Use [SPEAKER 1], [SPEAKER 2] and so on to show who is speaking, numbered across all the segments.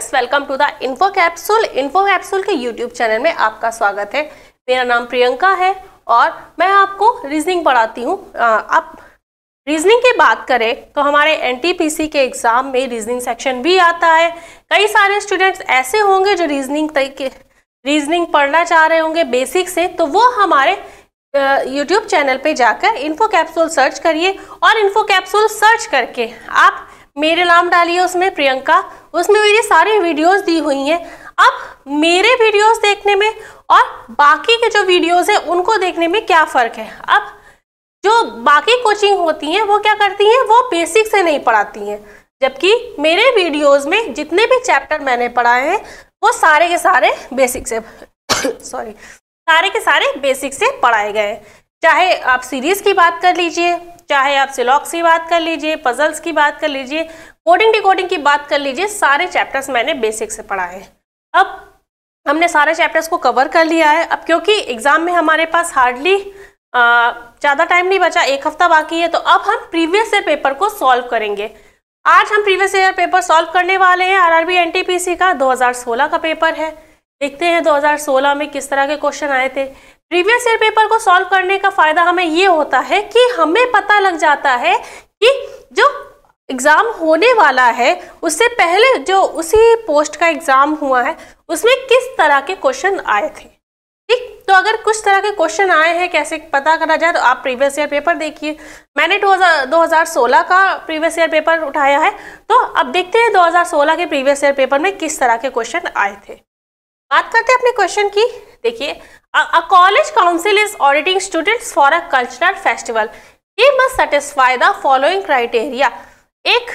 [SPEAKER 1] Friends welcome to the info capsule info capsule के YouTube channel में आपका स्वागत है मेरा नाम प्रियंका है और मैं आपको रीजनिंग पढ़ाती हूँ आप रीजनिंग की बात करें तो हमारे एनटीपीसी के एग्ज़ाम में रीजनिंग सेक्शन भी आता है कई सारे स्टूडेंट्स ऐसे होंगे जो रीजनिंग तरीके रीजनिंग पढ़ना चाह रहे होंगे बेसिक से तो वो हमारे यूट्यूब चैनल पे जाकर इन्फो कैप्सूल सर्च करिए और इन्फो कैप्सूल सर्च करके आप मेरे नाम डालिए उसमें प्रियंका उसमें मेरी सारी वीडियोस दी हुई हैं अब मेरे वीडियोस देखने में और बाकी के जो वीडियोस हैं उनको देखने में क्या फ़र्क है अब जो बाकी कोचिंग होती हैं वो क्या करती हैं वो बेसिक से नहीं पढ़ाती हैं जबकि मेरे वीडियोस में जितने भी चैप्टर मैंने पढ़ाए हैं वो सारे के सारे बेसिक से सॉरी सारे के सारे बेसिक से पढ़ाए गए चाहे आप सीरीज़ की बात कर लीजिए चाहे आप सिलॉक्स की बात कर लीजिए पजल्स की बात कर लीजिए कोडिंग डिकोडिंग की बात कर लीजिए सारे चैप्टर्स मैंने बेसिक से पढ़ा है अब हमने सारे चैप्टर्स को कवर कर लिया है अब क्योंकि एग्ज़ाम में हमारे पास हार्डली ज़्यादा टाइम नहीं बचा एक हफ्ता बाकी है तो अब हम प्रीवियस ईयर पेपर को सॉल्व करेंगे आज हम प्रीवियस ईयर पेपर सॉल्व करने वाले हैं आरआरबी एनटीपीसी का 2016 का पेपर है देखते हैं 2016 में किस तरह के क्वेश्चन आए थे प्रीवियस ईयर पेपर को सॉल्व करने का फायदा हमें ये होता है कि हमें पता लग जाता है कि जो एग्ज़ाम होने वाला है उससे पहले जो उसी पोस्ट का एग्ज़ाम हुआ है उसमें किस तरह के क्वेश्चन आए थे ठीक तो अगर कुछ तरह के क्वेश्चन आए हैं कैसे पता करा जाए तो आप प्रीवियस ईयर पेपर देखिए मैंने दो हज़ार सोलह का प्रीवियस ईयर पेपर उठाया है तो अब देखते हैं 2016 के प्रीवियस ईयर पेपर में किस तरह के क्वेश्चन आए थे बात करते हैं अपने क्वेश्चन की देखिए a college council is auditioning students for a cultural festival ये must satisfy the following criteria एक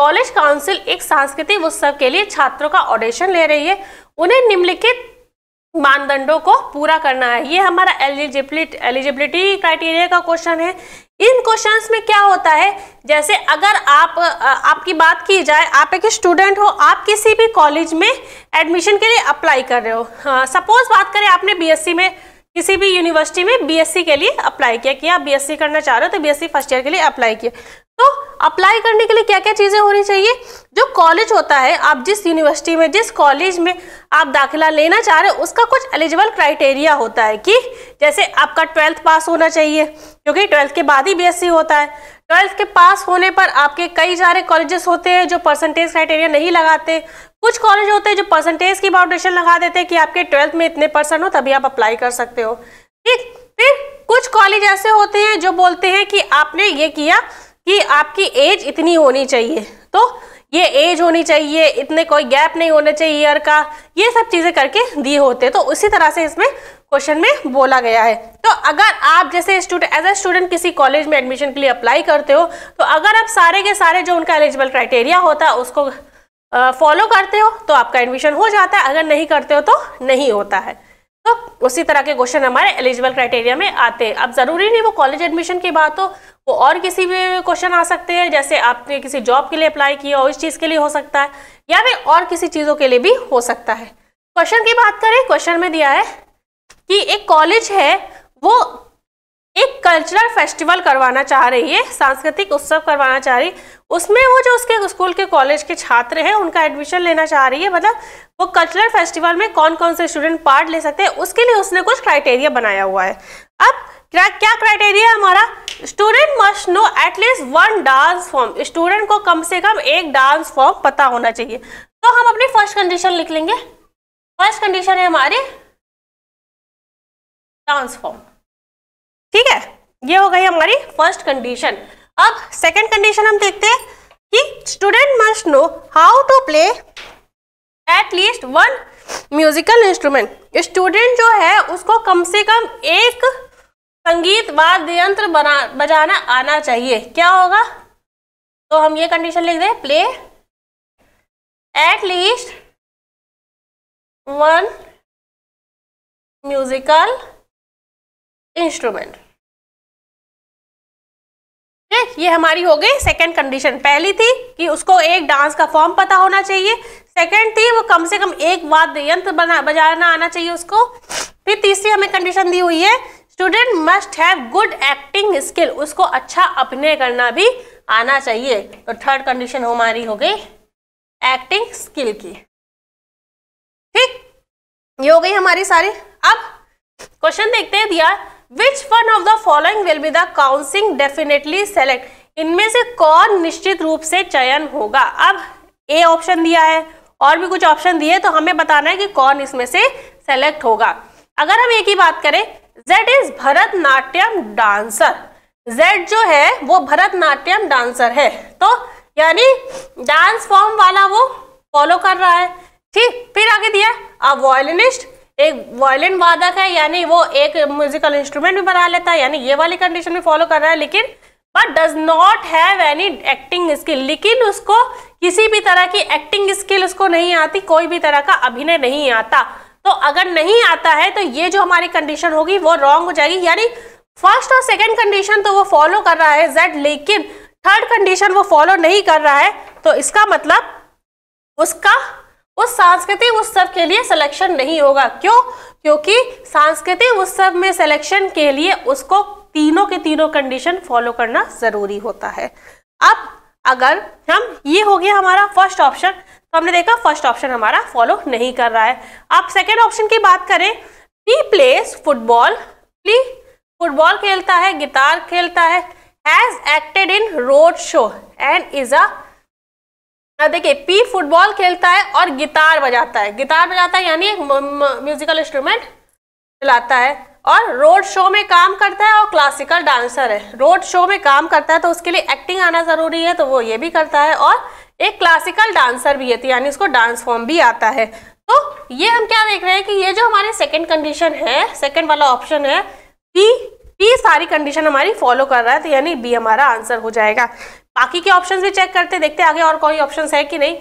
[SPEAKER 1] कॉलेज काउंसिल एक सांस्कृतिक उत्सव के लिए छात्रों का ऑडिशन ले रही है उन्हें निम्नलिखित मानदंडों को पूरा करना है ये हमारा एलिजिबिलिटी एलिजिबिलिटी क्राइटेरिया का क्वेश्चन है इन क्वेश्चंस में क्या होता है जैसे अगर आप आपकी बात की जाए आप एक स्टूडेंट हो आप किसी भी कॉलेज में एडमिशन के लिए अप्लाई कर रहे हो हाँ, सपोज बात करें आपने बीएससी में किसी भी यूनिवर्सिटी में बीएससी के लिए अप्लाई किया कि आप बीएससी करना चाह रहे हो तो बीएससी फर्स्ट ईयर के लिए अप्लाई किया तो अप्लाई करने के लिए क्या क्या चीज़ें होनी चाहिए जो कॉलेज होता है आप जिस यूनिवर्सिटी में जिस कॉलेज में आप दाखिला लेना चाह रहे हो उसका कुछ एलिजिबल क्राइटेरिया होता है कि जैसे आपका ट्वेल्थ पास होना चाहिए क्योंकि ट्वेल्थ के बाद ही बी होता है ट्वेल्थ के पास होने पर आपके कई सारे कॉलेजेस होते हैं जो परसेंटेज क्राइटेरिया नहीं लगाते कुछ कॉलेज होते हैं जो परसेंटेज की बाउंडेशन लगा देते हैं कि आपके ट्वेल्थ में इतने परसेंट हो तभी आप अप्लाई कर सकते हो ठीक फिर कुछ कॉलेज ऐसे होते हैं जो बोलते हैं कि आपने ये किया कि आपकी एज इतनी होनी चाहिए तो ये एज होनी चाहिए इतने कोई गैप नहीं होना चाहिए ईयर का ये सब चीज़ें करके दिए होते हैं तो उसी तरह से इसमें क्वेश्चन में बोला गया है तो अगर आप जैसे स्टूडेंट एज ए स्टूडेंट किसी कॉलेज में एडमिशन के लिए अप्लाई करते हो तो अगर आप सारे के सारे जो उनका एलिजिबल क्राइटेरिया होता है उसको फॉलो करते हो तो आपका एडमिशन हो जाता है अगर नहीं करते हो तो नहीं होता है तो उसी तरह के क्वेश्चन हमारे एलिजिबल क्राइटेरिया में आते हैं अब ज़रूरी नहीं वो कॉलेज एडमिशन की बात हो वो और किसी भी क्वेश्चन आ सकते हैं जैसे आपने किसी जॉब के लिए अप्लाई किया हो इस चीज़ के लिए हो सकता है या फिर और किसी चीज़ों के लिए भी हो सकता है क्वेश्चन की बात करें क्वेश्चन में दिया है कि एक कॉलेज है वो एक कल्चरल फेस्टिवल करवाना चाह रही है सांस्कृतिक उत्सव करवाना चाह रही है उसमें वो जो उसके स्कूल के कॉलेज के छात्र हैं उनका एडमिशन लेना चाह रही है मतलब वो कल्चरल फेस्टिवल में कौन कौन से स्टूडेंट पार्ट ले सकते हैं उसके लिए उसने कुछ क्राइटेरिया बनाया हुआ है अब क्या क्या क्राइटेरिया है हमारा student must know at least one dance form student को कम से कम एक डांस फॉर्म पता होना चाहिए तो हम अपनी फर्स्ट कंडीशन लिख लेंगे
[SPEAKER 2] फर्स्ट कंडीशन है हमारी डांस फॉर्म ये हो गई हमारी फर्स्ट कंडीशन अब सेकंड कंडीशन हम देखते
[SPEAKER 1] हैं कि student must know how to play at least one musical instrument student जो है उसको कम से कम एक संगीत वाद्य यंत्र बजाना आना चाहिए क्या होगा
[SPEAKER 2] तो हम ये कंडीशन लिख दें play at least one musical instrument ये हमारी हो गई सेकंड
[SPEAKER 1] कंडीशन पहली थी कि उसको एक डांस का फॉर्म पता होना चाहिए सेकंड थी वो कम से कम एक वाद्य यंत्र बजाना आना चाहिए उसको फिर तीसरी हमें कंडीशन दी हुई है student must have good acting skill उसको अच्छा अभिनय करना भी आना चाहिए तो थर्ड कंडीशन हमारी हो गई एक्टिंग स्किल की ठीक ये हो गई हमारी सारी अब क्वेश्चन देखते हैं दिया which one of the following will be the council definitely select इनमें से कौन निश्चित रूप से चयन होगा अब ए ऑप्शन दिया है और भी कुछ ऑप्शन दिए तो हमें बताना है कि कौन इसमें से सेलेक्ट होगा अगर हम एक ही बात करें Z is Bharatanatyam dancer Z जो है वो भरतनाट्यम डांसर है तो यानी डांस फॉर्म वाला वो फॉलो कर रहा है ठीक फिर आगे दिया अ वॉयलिनिस्ट एक वायलिन वादक है यानी वो एक म्यूजिकल इंस्ट्रूमेंट भी बना लेता है यानी ये वाली कंडीशन में फॉलो कर रहा है लेकिन but does not have any acting skill लेकिन उसको किसी भी तरह की एक्टिंग स्किल उसको नहीं आती कोई भी तरह का अभिनय नहीं आता तो अगर नहीं आता है तो ये जो हमारी कंडीशन होगी वो रॉन्ग हो जाएगी यानी फर्स्ट और सेकेंड कंडीशन तो वो फॉलो कर रहा है जेड लेकिन थर्ड कंडीशन वो फॉलो नहीं कर रहा है तो इसका मतलब उसका उस सांस्कृतिक उत्सव के लिए सिलेक्शन नहीं होगा क्यों क्योंकि सांस्कृतिक उत्सव में सिलेक्शन के लिए उसको तीनों के तीनों कंडीशन फॉलो करना जरूरी होता है अब अगर हम ये हो गया हमारा फर्स्ट ऑप्शन तो हमने देखा फर्स्ट ऑप्शन हमारा फॉलो नहीं कर रहा है आप सेकेंड ऑप्शन की बात करें P plays football P football खेलता है गिटार खेलता है has acted in road show and is a देखिए पी फुटबॉल खेलता है और गिटार बजाता है गिटार बजाता है यानी म्यूजिकल इंस्ट्रूमेंट चलाता है और रोड शो में काम करता है और क्लासिकल डांसर है रोड शो में काम करता है तो उसके लिए एक्टिंग आना ज़रूरी है तो वो ये भी करता है और एक क्लासिकल डांसर भी है तो यानी उसको डांस फॉर्म भी आता है तो ये हम क्या देख रहे हैं कि ये जो हमारे सेकेंड कंडीशन है सेकेंड वाला ऑप्शन है पी पी सारी कंडीशन हमारी फॉलो कर रहा है तो यानी बी हमारा आंसर हो जाएगा बाकी के ऑप्शन भी चेक करते देखते आगे और कोई ऑप्शन है कि नहीं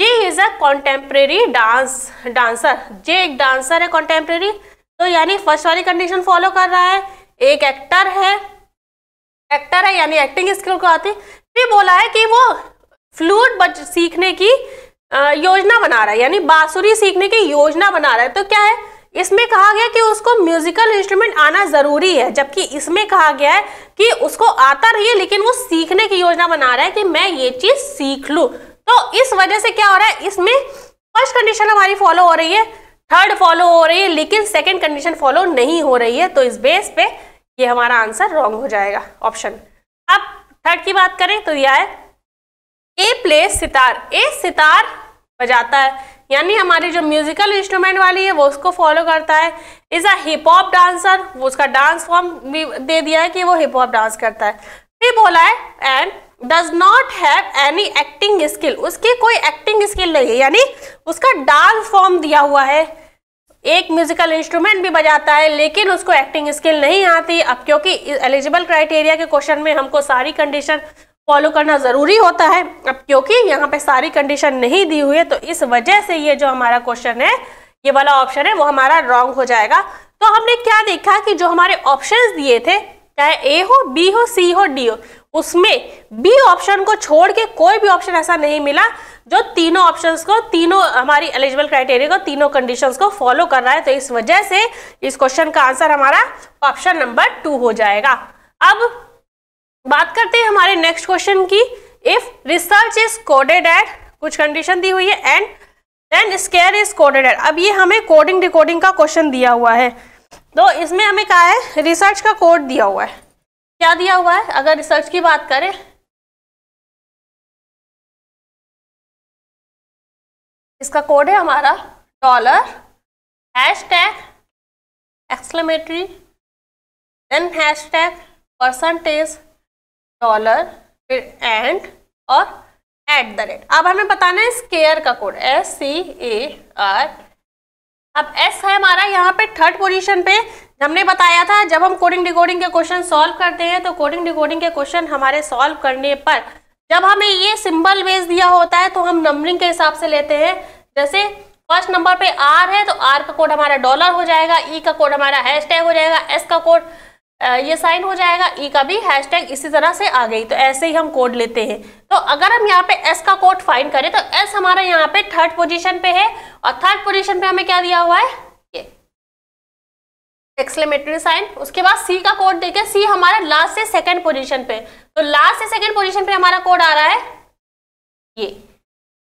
[SPEAKER 1] J is a contemporary dance dancer J एक डांसर है कॉन्टेम्प्रेरी तो यानी फर्स्ट वाली कंडीशन फॉलो कर रहा है एक एक्टर है एक्टर है यानी एक्टिंग स्किल को आती फिर बोला है कि वो फ्लूट बच सीखने की योजना बना रहा है यानी बांसुरी सीखने की योजना बना रहा है तो क्या है इसमें कहा गया कि उसको म्यूजिकल इंस्ट्रूमेंट आना जरूरी है जबकि इसमें कहा गया है कि उसको आता रही है लेकिन वो सीखने की योजना बना रहा है कि मैं ये चीज सीख लू तो इस वजह से क्या हो रहा है इसमें फर्स्ट कंडीशन हमारी फॉलो हो रही है थर्ड फॉलो हो रही है लेकिन सेकेंड कंडीशन फॉलो नहीं हो रही है तो इस बेस पे ये हमारा आंसर रॉन्ग हो जाएगा ऑप्शन अब थर्ड की बात करें तो यह है A play sitar A sitar बजाता है यानी हमारे जो म्यूजिकल इंस्ट्रूमेंट वाली है वो उसको फॉलो करता है is a hip hop dancer वो उसका डांस फॉर्म भी दे दिया है कि वो हिप हॉप डांस करता है फिर बोला है and does not have any acting skill उसकी कोई एक्टिंग स्किल नहीं है यानी उसका डांस फॉर्म दिया हुआ है एक म्यूजिकल इंस्ट्रूमेंट भी बजाता है लेकिन उसको एक्टिंग स्किल नहीं आती अब क्योंकि एलिजिबल क्राइटेरिया के क्वेश्चन में हमको सारी कंडीशन फॉलो करना ज़रूरी होता है अब क्योंकि यहाँ पे सारी कंडीशन नहीं दी हुई है तो इस वजह से ये जो हमारा क्वेश्चन है ये वाला ऑप्शन है वो हमारा रॉन्ग हो जाएगा तो हमने क्या देखा कि जो हमारे ऑप्शन दिए थे चाहे ए हो बी हो सी हो डी हो उसमें बी ऑप्शन को छोड़ के कोई भी ऑप्शन ऐसा नहीं मिला जो तीनों ऑप्शंस को तीनों हमारी एलिजिबल क्राइटेरिया को तीनों कंडीशंस को फॉलो कर रहा है तो इस वजह से इस क्वेश्चन का आंसर हमारा ऑप्शन नंबर टू हो जाएगा अब बात करते हैं हमारे नेक्स्ट क्वेश्चन की if research is coded at कुछ कंडीशन दी हुई है and then scare is coded at अब ये हमें कोडिंग डिकोडिंग का क्वेश्चन दिया हुआ है तो इसमें हमें कहा है
[SPEAKER 2] रिसर्च का कोड दिया हुआ है क्या दिया हुआ है अगर रिसर्च की बात करें इसका कोड है हमारा dollar hash tag exclamatory
[SPEAKER 1] then hash tag percentage dollar फिर एंड और एट द रेट अब हमें बताना है स्केयर का code S C A R अब एस है हमारा यहाँ पे थर्ड पोजीशन पे हमने बताया था जब हम कोडिंग डिकोडिंग के क्वेश्चन सॉल्व करते हैं तो कोडिंग डिकोडिंग के क्वेश्चन हमारे सॉल्व करने पर जब हमें ये सिंबल बेस दिया होता है तो हम नंबरिंग के हिसाब से लेते हैं जैसे फर्स्ट नंबर पे आर है तो आर का कोड हमारा डॉलर हो जाएगा ई e का कोड हमारा टैग हो जाएगा एस का कोड ये साइन हो जाएगा ई e का भी टैग इसी तरह से आ गई तो ऐसे ही हम कोड लेते हैं तो अगर हम यहाँ पे एस का कोड फाइन करें तो एस हमारा यहाँ पे थर्ड पोजीशन पे है और थर्ड पोजीशन पे हमें क्या दिया हुआ है ये एक्सलेमेटरी साइन उसके बाद सी का कोड देखे सी हमारा लास्ट से सेकेंड पोजिशन पे तो लास्ट से सेकेंड पोजिशन पे हमारा कोड आ रहा है ये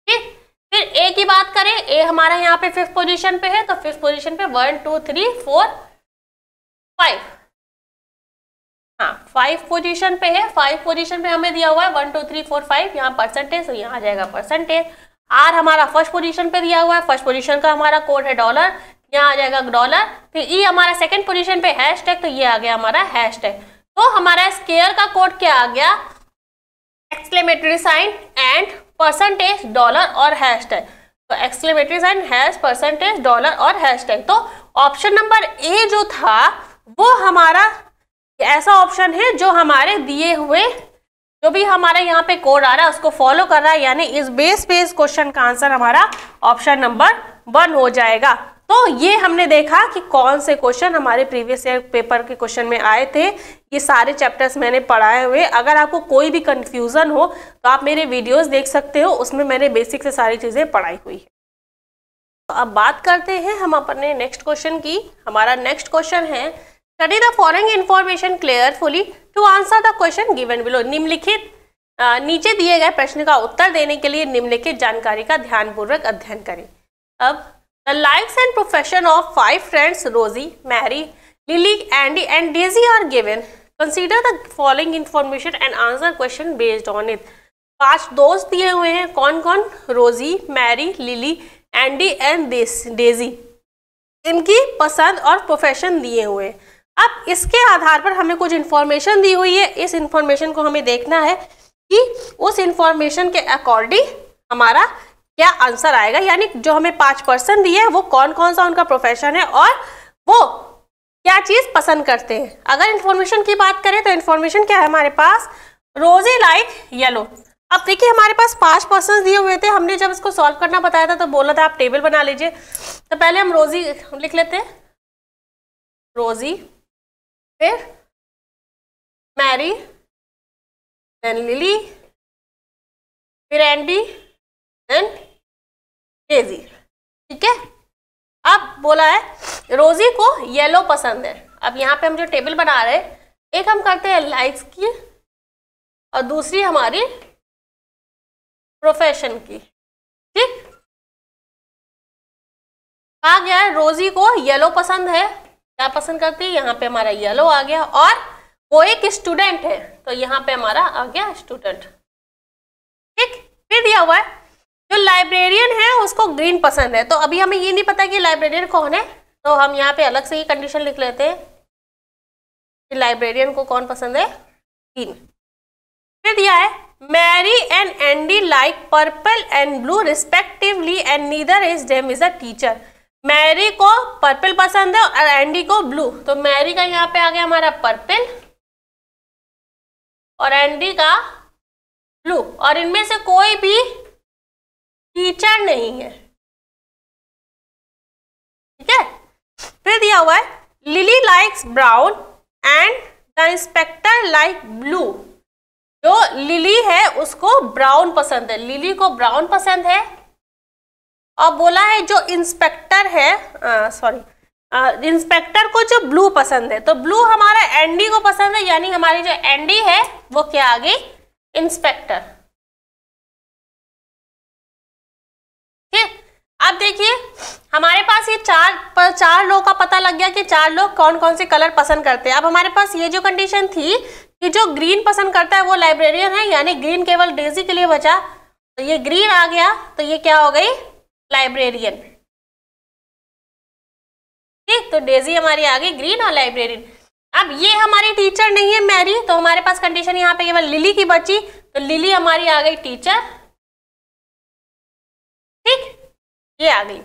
[SPEAKER 1] ठीक फिर ए की बात करें ए हमारा यहाँ पे फिफ्थ पोजिशन पे है तो फिफ्थ पोजिशन पे one two three four five हाँ फाइव पोजीशन पे है फाइव पोजीशन पे हमें दिया हुआ है one two three four five यहाँ परसेंटेज तो यहाँ आ जाएगा परसेंटेज आर हमारा फर्स्ट पोजीशन पे दिया हुआ है फर्स्ट पोजीशन का हमारा कोड है डॉलर यहाँ आ जाएगा डॉलर फिर ई हमारा सेकंड पोजीशन पे हैश तो ये आ गया हमारा हैश तो हमारा स्केयर का कोड क्या आ गया exclamatory sign and percentage dollar और हैश तो exclamatory sign hash percentage dollar और हैश तो ऑप्शन नंबर ए जो था वो हमारा ऐसा ऑप्शन है जो हमारे दिए हुए जो भी हमारा यहाँ पे कोड आ रहा है उसको फॉलो कर रहा है यानी इस बेस पे इस क्वेश्चन का आंसर हमारा ऑप्शन नंबर वन हो जाएगा तो ये हमने देखा कि कौन से क्वेश्चन हमारे प्रीवियस ईयर पेपर के क्वेश्चन में आए थे ये सारे चैप्टर्स मैंने पढ़ाए हुए अगर आपको कोई भी कंफ्यूजन हो तो आप मेरे वीडियोस देख सकते हो उसमें मैंने बेसिक से सारी चीज़ें पढ़ाई हुई है तो अब बात करते हैं हम अपने नेक्स्ट क्वेश्चन की हमारा नेक्स्ट क्वेश्चन है Study the following information clearly to answer the question given below. निम्नलिखित नीचे दिए गए प्रश्न का उत्तर देने के लिए निम्नलिखित जानकारी का ध्यानपूर्वक अध्ययन करें अब the lifes and profession of five friends Rosy Mary Lily Andy and Daisy are given consider the following information and answer question based on it पांच दोस्त दिए हुए हैं कौन कौन Rosy Mary Lily Andy and Daisy इनकी पसंद और प्रोफेशन दिए हुए हैं अब इसके आधार पर हमें कुछ इन्फॉर्मेशन दी हुई है इस इन्फॉर्मेशन को हमें देखना है कि उस इन्फॉर्मेशन के अकॉर्डिंग हमारा क्या आंसर आएगा यानी जो हमें पाँच पर्सन दिए वो कौन कौन सा उनका प्रोफेशन है और वो क्या चीज़ पसंद करते हैं अगर इन्फॉर्मेशन की बात करें तो इन्फॉर्मेशन क्या है हमारे पास रोजी लाइक येलो अब देखिए हमारे पास पांच पर्सन दिए हुए थे हमने जब इसको सॉल्व करना बताया था तो बोला था आप टेबल बना लीजिए तो
[SPEAKER 2] पहले हम रोजी लिख लेते हैं रोजी फिर मैरी देन लिली फिर एंडी देन डेजी ठीक है अब बोला है रोजी को येलो पसंद है अब यहाँ पे हम जो टेबल बना रहे हैं एक हम करते हैं लाइक्स की और दूसरी हमारी प्रोफेशन की ठीक कहा गया है रोजी को येलो पसंद है क्या पसंद करती है यहाँ पे हमारा येलो आ
[SPEAKER 1] गया और वो एक स्टूडेंट है तो यहाँ पे हमारा आ गया स्टूडेंट ठीक फिर दिया हुआ है जो लाइब्रेरियन है उसको ग्रीन पसंद है तो अभी हमें ये नहीं पता कि लाइब्रेरियन कौन है तो हम यहाँ पे अलग से ही कंडीशन लिख लेते हैं कि लाइब्रेरियन को कौन पसंद है ग्रीन फिर दिया है Mary and Andy like purple and blue respectively and neither is them is a teacher Mary को पर्पल पसंद है और एंडी को ब्लू तो मैरी का यहाँ पे आ गया हमारा
[SPEAKER 2] पर्पल और एंडी का ब्लू और इनमें से कोई भी टीचर नहीं है ठीक है फिर दिया हुआ है Lily likes brown
[SPEAKER 1] and the inspector like blue जो लिली है उसको ब्राउन पसंद है लिली को ब्राउन पसंद है और बोला है जो इंस्पेक्टर है सॉरी इंस्पेक्टर को जो ब्लू पसंद है तो ब्लू हमारा
[SPEAKER 2] एनडी को पसंद है यानी हमारी जो एनडी है वो क्या आ गई इंस्पेक्टर ठीक अब देखिए हमारे पास ये चार चार लोग का पता लग गया कि चार लोग कौन कौन से कलर पसंद करते हैं अब हमारे
[SPEAKER 1] पास ये जो कंडीशन थी कि जो ग्रीन पसंद करता है वो लाइब्रेरियन है यानी ग्रीन केवल डेजी के लिए बचा तो ये ग्रीन आ गया तो ये क्या हो गई लाइब्रेरियन ठीक तो डेजी हमारी आ गई ग्रीन और लाइब्रेरियन अब ये हमारी टीचर नहीं है मैरी तो हमारे पास कंडीशन यहाँ पे केवल लिली की बची तो लिली हमारी आ
[SPEAKER 2] गई टीचर ठीक ये आ गई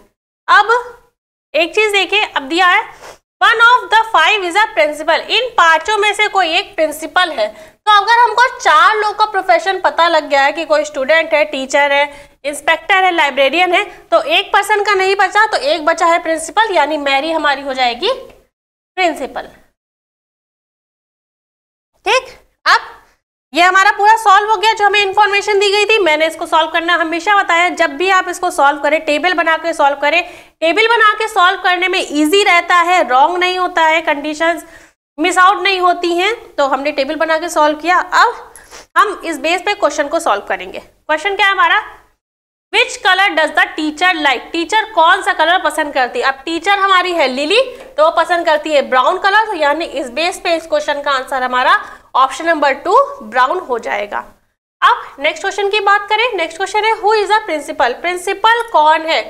[SPEAKER 2] अब एक चीज देखिए अब दिया है one of the five is a principal इन
[SPEAKER 1] पांचों में से कोई एक प्रिंसिपल है तो अगर हमको चार लोग का प्रोफेशन पता लग गया है कि कोई स्टूडेंट है टीचर है इंस्पेक्टर है लाइब्रेरियन है तो एक पर्सन का नहीं बचा तो एक बचा है प्रिंसिपल यानी मैरी हमारी हो जाएगी प्रिंसिपल ठीक अब ये हमारा पूरा सॉल्व हो गया जो हमें इन्फॉर्मेशन दी गई थी मैंने इसको सॉल्व करना हमेशा बताया जब भी आप इसको सॉल्व करें टेबल बना के सॉल्व करें टेबल बना के सॉल्व करने में इजी रहता है रॉन्ग नहीं होता है कंडीशंस मिस आउट नहीं होती हैं तो हमने टेबल बना के सॉल्व किया अब हम इस बेस पे क्वेश्चन को सॉल्व करेंगे क्वेश्चन क्या है हमारा which colour does the teacher like teacher कौन सा कलर पसंद करती है अब टीचर हमारी है लिली तो वो पसंद करती है ब्राउन कलर तो यानी इस बेस पे इस क्वेश्चन का आंसर हमारा ऑप्शन नंबर टू ब्राउन हो जाएगा अब नेक्स्ट क्वेश्चन की बात करें नेक्स्ट क्वेश्चन है who is a principal principal कौन है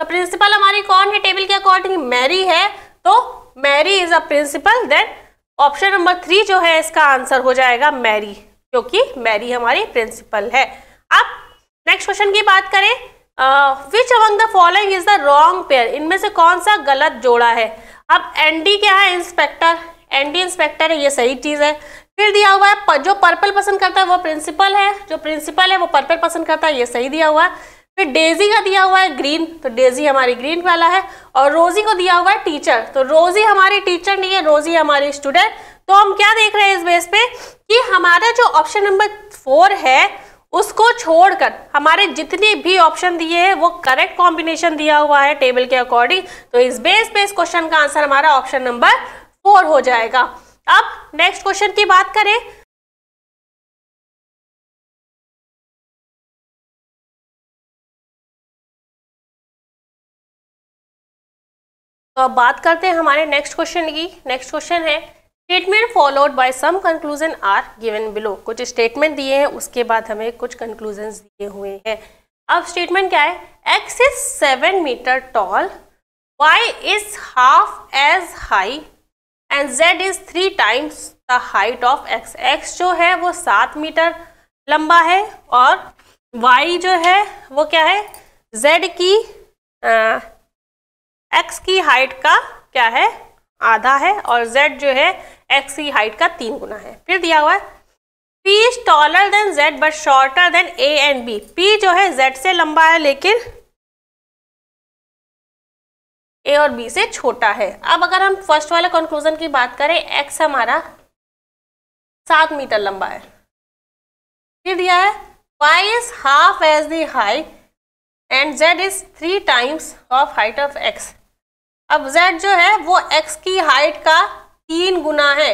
[SPEAKER 1] तो प्रिंसिपल हमारी कौन है टेबल के अकॉर्डिंग मैरी है तो Mary is a principal then option number three जो है इसका आंसर हो जाएगा मैरी क्योंकि मैरी हमारी प्रिंसिपल है अब नेक्स्ट क्वेश्चन की बात करें which among the following is the wrong pair इनमें से कौन सा गलत जोड़ा है अब एनडी क्या है इंस्पेक्टर एनडी इंस्पेक्टर है ये सही चीज़ है फिर दिया हुआ है जो पर्पल पसंद करता है वो प्रिंसिपल है जो प्रिंसिपल है वो पर्पल पसंद करता है ये सही दिया हुआ है फिर डेजी का दिया हुआ है ग्रीन तो डेजी हमारी ग्रीन वाला है और रोजी को दिया हुआ है टीचर तो रोजी हमारी टीचर नहीं है रोजी हमारी स्टूडेंट तो हम क्या देख रहे हैं इस बेस पे कि हमारा जो ऑप्शन नंबर फोर है उसको छोड़कर हमारे जितने भी ऑप्शन दिए हैं वो करेक्ट कॉम्बिनेशन दिया हुआ है टेबल के अकॉर्डिंग तो इस बेस पे इस क्वेश्चन का आंसर हमारा ऑप्शन नंबर फोर हो जाएगा अब
[SPEAKER 2] नेक्स्ट क्वेश्चन की बात करें तो अब बात करते हैं हमारे नेक्स्ट क्वेश्चन की नेक्स्ट क्वेश्चन है statement
[SPEAKER 1] followed by some conclusion are given below कुछ स्टेटमेंट दिए हैं उसके बाद हमें कुछ कंक्लूजन दिए हुए हैं अब स्टेटमेंट क्या है X is seven metre tall Y is half as high and Z is three times the height of X X जो है वो सात मीटर लंबा है और y जो है वो क्या है z की आ, x की हाइट का क्या है आधा है और z जो है x की हाइट का तीन गुना है फिर दिया हुआ है p is taller than z but shorter than a and b p जो है z से लंबा है लेकिन ए और बी से छोटा है अब अगर हम फर्स्ट वाले कंक्लूजन की बात करें एक्स हमारा सात मीटर लंबा है फिर दिया है Y is half as the height and Z is three times of height of X अब जेड जो है वो एक्स की हाइट का तीन गुना है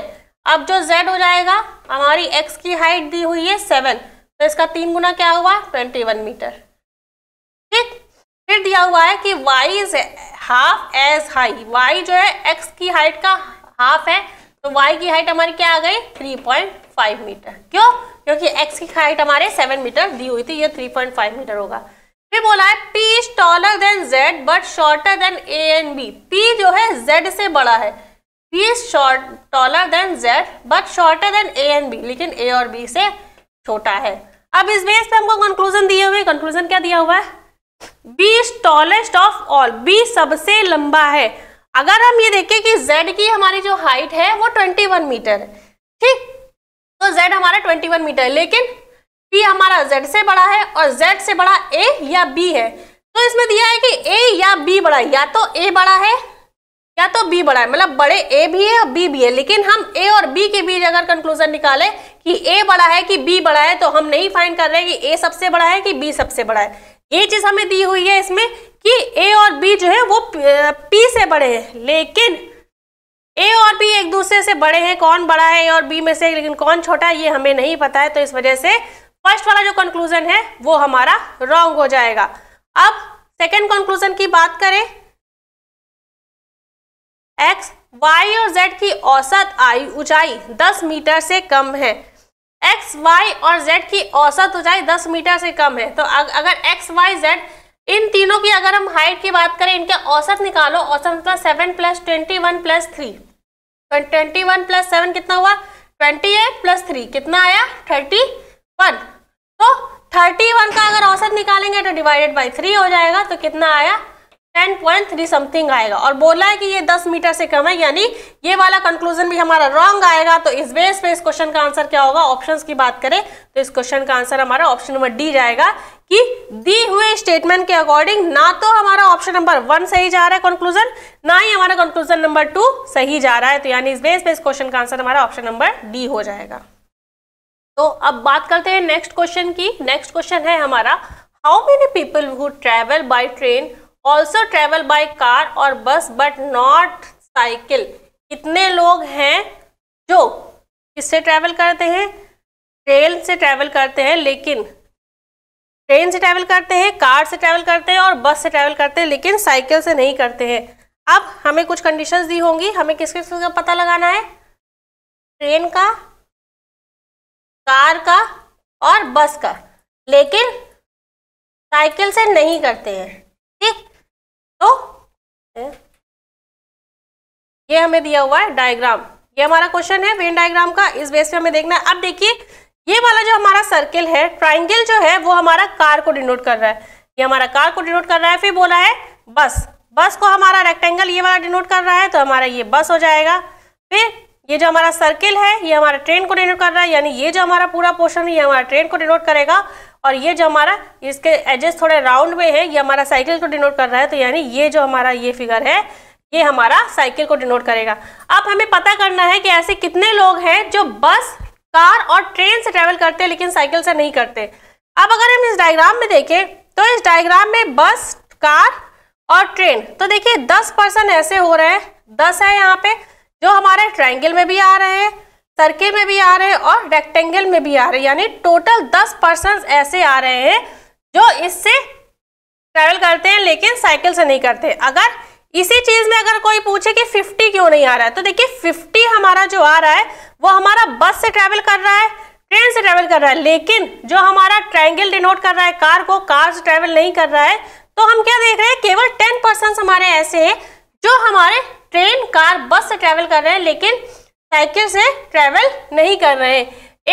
[SPEAKER 1] अब जो जेड हो जाएगा हमारी एक्स की हाइट दी हुई है सेवन तो इसका तीन गुना क्या हुआ ट्वेंटी वन मीटर ठीक फिर दिया हुआ है कि Y is half as high Y जो है एक्स की हाइट का हाफ है तो वाई की हाइट हमारी क्या आ गई 3.5 मीटर क्यों क्योंकि एक्स की हाइट हमारे 7 मीटर दी हुई थी ये 3.5 मीटर होगा फिर बोला है P is taller than Z but shorter than A and B P जो है जेड से बड़ा है P is short taller than Z but shorter than A and B लेकिन ए और बी से छोटा है अब इस बेस पे हमको कंक्लूजन दिए हुए कंक्लूजन क्या दिया हुआ है B is tallest of all B सबसे लंबा है अगर हम ये देखें कि z की हमारी जो हाइट है वो 21 मीटर है ठीक तो z हमारा 21 मीटर है लेकिन p हमारा z से बड़ा है और z से बड़ा a या b है तो इसमें दिया है कि a या b बड़ा है या तो a बड़ा है या तो b बड़ा है मतलब बड़े a भी है और b भी है लेकिन हम a और b के बीच अगर कंक्लूजन निकाले कि a बड़ा है कि b बड़ा है तो हम नहीं फाइंड कर रहे हैं कि a सबसे बड़ा है कि b सबसे बड़ा है ये चीज हमें दी हुई है इसमें कि ए और बी जो है वो पी से बड़े हैं लेकिन ए और बी एक दूसरे से बड़े हैं कौन बड़ा है ए और बी में से लेकिन कौन छोटा है ये हमें नहीं पता है तो इस वजह से फर्स्ट वाला जो कंक्लूजन है वो हमारा रॉन्ग हो जाएगा अब सेकेंड कंक्लूजन की बात करें एक्स वाई और जेड की औसत आयु ऊंचाई 10 मीटर से कम है एक्स वाई और जेड की औसत ऊंचाई 10 मीटर से कम है तो अगर एक्स वाई जेड इन तीनों की अगर हम हाइट की बात करें इनके औसत निकालो औसत मतलब seven plus twenty one plus three twenty one plus seven कितना हुआ ट्वेंटी एट प्लस थ्री कितना आया थर्टी वन तो थर्टी वन का अगर औसत निकालेंगे तो डिवाइडेड बाई थ्री हो जाएगा तो कितना आया टेन पॉइंट थ्री समथिंग आएगा और बोला है कि ये दस मीटर से कम है यानी ये वाला कंक्लूजन भी हमारा रॉन्ग आएगा तो इस बेस पे इस क्वेश्चन का आंसर क्या होगा ऑप्शंस की बात करें तो इस क्वेश्चन का आंसर हमारा ऑप्शन नंबर डी जाएगा कि दी हुए स्टेटमेंट के अकॉर्डिंग ना तो हमारा ऑप्शन नंबर वन सही जा रहा है कंक्लूजन ना ही हमारा कंक्लूजन नंबर टू सही जा रहा है तो यानी इस बेस पे इस क्वेश्चन का आंसर हमारा ऑप्शन नंबर डी हो जाएगा तो अब बात करते हैं नेक्स्ट क्वेश्चन की नेक्स्ट क्वेश्चन है हमारा how many people who travel by train also travel by car और बस बट नॉट साइकिल कितने लोग हैं जो किससे ट्रैवल करते हैं ट्रेन से ट्रैवल करते हैं लेकिन ट्रेन से ट्रैवल करते हैं कार से ट्रैवल करते हैं और बस से ट्रैवल करते हैं लेकिन साइकिल से नहीं करते हैं अब हमें कुछ कंडीशंस दी होंगी हमें किस किस का पता लगाना है
[SPEAKER 2] ट्रेन का कार का और बस का लेकिन साइकिल से नहीं करते हैं तो ये हमें दिया हुआ है डायग्राम ये हमारा क्वेश्चन है
[SPEAKER 1] वेन डायग्राम का इस बेस पे हमें देखना है अब देखिए ये वाला जो हमारा सर्किल है ट्राइंगल जो है वो हमारा कार को डिनोट कर रहा है ये हमारा कार को डिनोट कर रहा है फिर बोला है बस बस को हमारा रेक्टेंगल ये वाला डिनोट कर रहा है तो हमारा ये बस हो जाएगा फिर ये जो हमारा सर्किल है ये हमारा ट्रेन को डिनोट कर रहा है यानी ये जो हमारा पूरा पोर्शन है ये हमारा ट्रेन को डिनोट करेगा और ये जो हमारा इसके एजेस थोड़े राउंड में है ये हमारा साइकिल को डिनोट कर रहा है तो यानी ये जो हमारा ये फिगर है ये हमारा साइकिल को डिनोट करेगा अब हमें पता करना है कि ऐसे कितने लोग हैं जो बस कार और ट्रेन से ट्रेवल करते हैं लेकिन साइकिल से नहीं करते अब अगर हम इस डायग्राम में देखें तो इस डायग्राम में बस कार और ट्रेन तो देखिए दस पर्सन ऐसे हो रहे हैं दस है यहाँ पे जो हमारे ट्राइंगल में भी आ रहे हैं सर्किल में भी आ रहे हैं और रेक्टेंगल में भी आ रहे हैं यानी टोटल दस पर्सन ऐसे आ रहे हैं जो इससे ट्रैवल करते हैं लेकिन साइकिल से नहीं करते अगर इसी चीज में अगर कोई पूछे कि 50 क्यों नहीं आ रहा है तो देखिए 50 हमारा जो आ रहा है वो हमारा बस से ट्रैवल कर रहा है ट्रेन से ट्रैवल कर रहा है लेकिन जो हमारा ट्रायंगल डिनोट कर रहा है कार को कार से ट्रैवल नहीं कर रहा है तो हम क्या देख रहे हैं केवल टेन पर्सन हमारे ऐसे हैं जो हमारे ट्रेन कार बस से ट्रेवल कर रहे हैं लेकिन साइकिल से ट्रैवल नहीं कर रहे हैं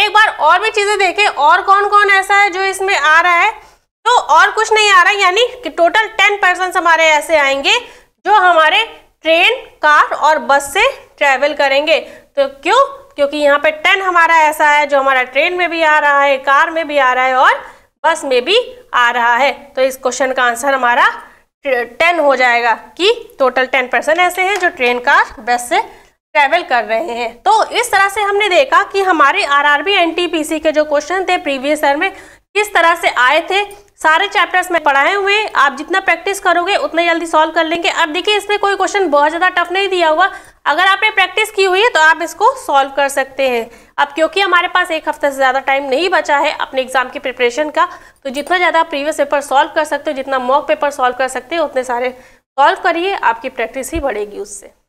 [SPEAKER 1] एक बार और भी चीज़ें देखें और कौन कौन ऐसा है जो इसमें आ रहा है तो और कुछ नहीं आ रहा है यानी कि टोटल टेन पर्सन हमारे ऐसे आएंगे जो हमारे ट्रेन कार और बस से ट्रैवल करेंगे तो क्यों क्योंकि यहाँ पे टेन हमारा ऐसा है जो हमारा ट्रेन में भी आ रहा है कार में भी आ रहा है और बस में भी आ रहा है तो इस क्वेश्चन का आंसर हमारा टेन हो जाएगा कि टोटल टेन पर्सन ऐसे हैं जो ट्रेन का बस से ट्रैवल कर रहे हैं तो इस तरह से हमने देखा कि हमारे आरआरबी एनटीपीसी के जो क्वेश्चन थे प्रीवियस ईयर में किस तरह से आए थे सारे चैप्टर्स में पढ़ाए हुए आप जितना प्रैक्टिस करोगे उतना जल्दी सॉल्व कर लेंगे अब देखिए इसमें कोई क्वेश्चन बहुत ज़्यादा टफ नहीं दिया हुआ अगर आपने प्रैक्टिस की हुई है तो आप इसको सॉल्व कर सकते हैं अब क्योंकि हमारे पास एक हफ्ते से ज़्यादा टाइम नहीं बचा है अपने एग्जाम की प्रिपरेशन का तो जितना ज़्यादा आप प्रीवियस पेपर सॉल्व कर सकते हो जितना मॉक पेपर सॉल्व कर सकते हो उतने सारे सॉल्व करिए आपकी प्रैक्टिस ही बढ़ेगी उससे